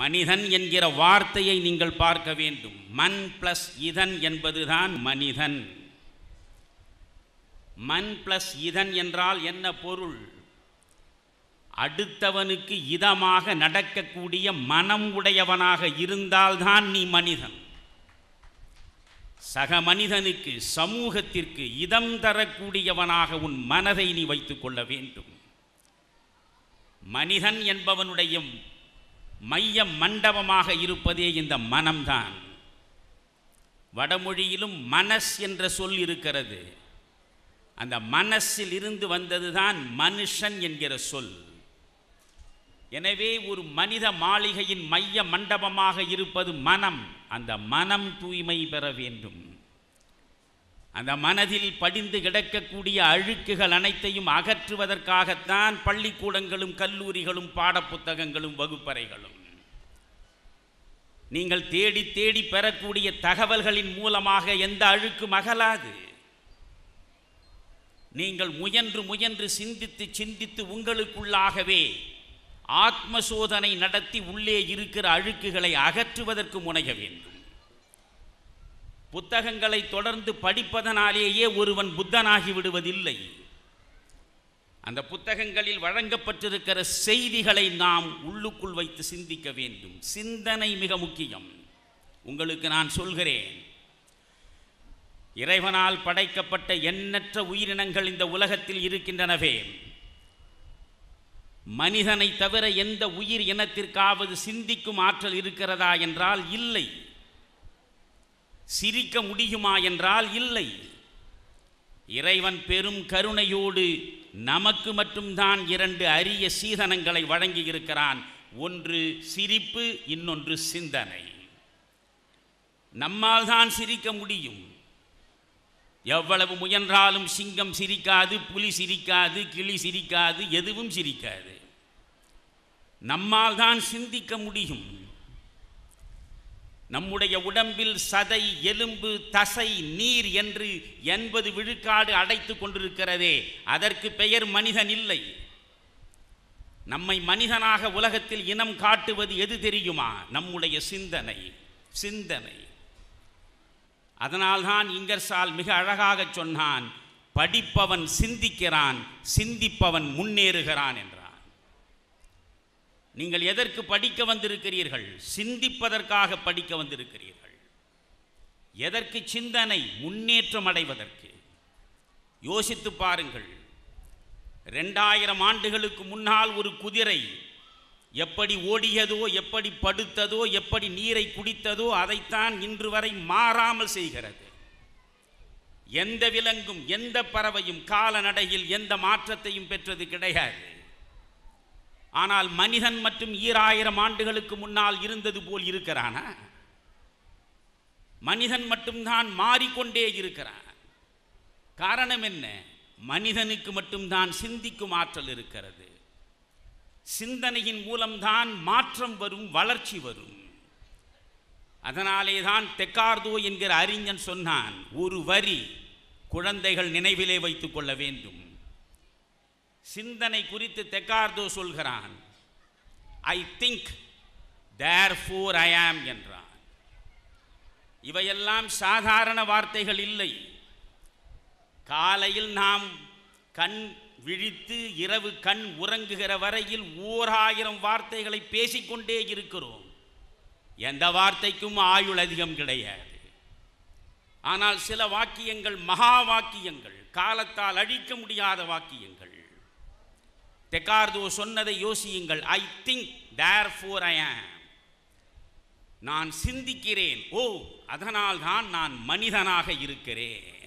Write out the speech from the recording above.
மனிதன் என்கிற வார்த்தையை நீங்கள் பார்க்க வேண்டும் மண் பிளஸ் இதன் என்பதுதான் மனிதன் மண் பிளஸ் இதன் என்றால் என்ன பொருள் அடுத்தவனுக்கு இதமாக நடக்கக்கூடிய மனம் உடையவனாக இருந்தால்தான் நீ மனிதன் சக மனிதனுக்கு சமூகத்திற்கு இதம் தரக்கூடியவனாக உன் மனதை நீ வைத்துக் கொள்ள வேண்டும் மனிதன் என்பவனுடைய மைய மண்டபமாக இருப்பதே இந்த மனம்தான் வடமொழியிலும் மனஸ் என்ற சொல் இருக்கிறது அந்த மனசில் இருந்து வந்தது தான் மனுஷன் என்கிற சொல் எனவே ஒரு மனித மாளிகையின் மைய மண்டபமாக இருப்பது மனம் அந்த மனம் தூய்மை பெற வேண்டும் அந்த மனதில் படிந்து கிடக்கக்கூடிய அழுக்குகள் அனைத்தையும் அகற்றுவதற்காகத்தான் பள்ளிக்கூடங்களும் கல்லூரிகளும் பாடப்புத்தகங்களும் வகுப்பறைகளும் நீங்கள் தேடி தேடி பெறக்கூடிய தகவல்களின் மூலமாக எந்த அழுக்கும் அகலாது நீங்கள் முயன்று முயன்று சிந்தித்து சிந்தித்து உங்களுக்குள்ளாகவே ஆத்ம சோதனை நடத்தி உள்ளே இருக்கிற அழுக்குகளை அகற்றுவதற்கு முனைய வேண்டும் புத்தகங்களை தொடர்ந்து படிப்பதனாலேயே ஒருவன் புத்தனாகி விடுவதில்லை அந்த புத்தகங்களில் வழங்கப்பட்டிருக்கிற செய்திகளை நாம் உள்ளுக்குள் வைத்து சிந்திக்க வேண்டும் சிந்தனை மிக முக்கியம் உங்களுக்கு நான் சொல்கிறேன் இறைவனால் படைக்கப்பட்ட எண்ணற்ற உயிரினங்கள் இந்த உலகத்தில் இருக்கின்றனவே மனிதனை தவிர எந்த உயிர் இனத்திற்காவது சிந்திக்கும் ஆற்றல் இருக்கிறதா என்றால் இல்லை சிரிக்க முடியுமா என்றால் இல்லை இறைவன் பெரும் கருணையோடு நமக்கு மட்டும்தான் இரண்டு அரிய சீதனங்களை வழங்கியிருக்கிறான் ஒன்று சிரிப்பு இன்னொன்று சிந்தனை நம்மால் தான் சிரிக்க முடியும் எவ்வளவு முயன்றாலும் சிங்கம் சிரிக்காது புலி சிரிக்காது கிளி சிரிக்காது எதுவும் சிரிக்காது நம்மால் தான் சிந்திக்க முடியும் நம்முடைய உடம்பில் சதை எலும்பு தசை நீர் என்று எண்பது விழுக்காடு அடைத்து கொண்டிருக்கிறதே அதற்கு பெயர் மனிதன் இல்லை நம்மை மனிதனாக உலகத்தில் இனம் காட்டுவது எது தெரியுமா நம்முடைய சிந்தனை சிந்தனை அதனால்தான் இங்கர்சால் மிக அழகாக சொன்னான் படிப்பவன் சிந்திக்கிறான் சிந்திப்பவன் முன்னேறுகிறான் என்று நீங்கள் எதற்கு படிக்க வந்திருக்கிறீர்கள் சிந்திப்பதற்காக படிக்க வந்திருக்கிறீர்கள் எதற்கு சிந்தனை முன்னேற்றம் அடைவதற்கு யோசித்து பாருங்கள் ரெண்டாயிரம் ஆண்டுகளுக்கு முன்னால் ஒரு குதிரை எப்படி ஓடியதோ எப்படி படுத்ததோ எப்படி நீரை குடித்ததோ அதைத்தான் இன்று வரை மாறாமல் செய்கிறது எந்த விலங்கும் எந்த பறவையும் காலநடையில் எந்த மாற்றத்தையும் பெற்றது கிடையாது ஆனால் மனிதன் மற்றும் ஈராயிரம் ஆண்டுகளுக்கு முன்னால் இருந்தது போல் இருக்கிறானா மனிதன் மட்டும்தான் மாறிக்கொண்டே இருக்கிறான் காரணம் என்ன மனிதனுக்கு மட்டும்தான் சிந்திக்கும் ஆற்றல் இருக்கிறது சிந்தனையின் மூலம்தான் மாற்றம் வரும் வளர்ச்சி வரும் அதனாலே தான் தெக்கார்தோ என்கிற அறிஞன் சொன்னான் ஒரு வரி குழந்தைகள் நினைவிலே வைத்துக் கொள்ள வேண்டும் சிந்தனை குறித்து தெக்கார்து சொல்கிறான் ஐ திங்க் தேர் ஃபோர் ஐ ஆம் என்றான் இவையெல்லாம் சாதாரண வார்த்தைகள் இல்லை காலையில் நாம் கண் விழித்து இரவு கண் உறங்குகிற வரையில் ஓர் ஆயிரம் வார்த்தைகளை பேசிக்கொண்டே இருக்கிறோம் எந்த வார்த்தைக்கும் ஆயுள் அதிகம் கிடையாது ஆனால் சில வாக்கியங்கள் மகா வாக்கியங்கள் காலத்தால் அழிக்க முடியாத வாக்கியங்கள் தெக்கார்து சொன்னதை யோசியுங்கள் ஐ திங்க் தேர் ஃபோர் ஐ ஆம் நான் சிந்திக்கிறேன் ஓ அதனால்தான் நான் மனிதனாக இருக்கிறேன்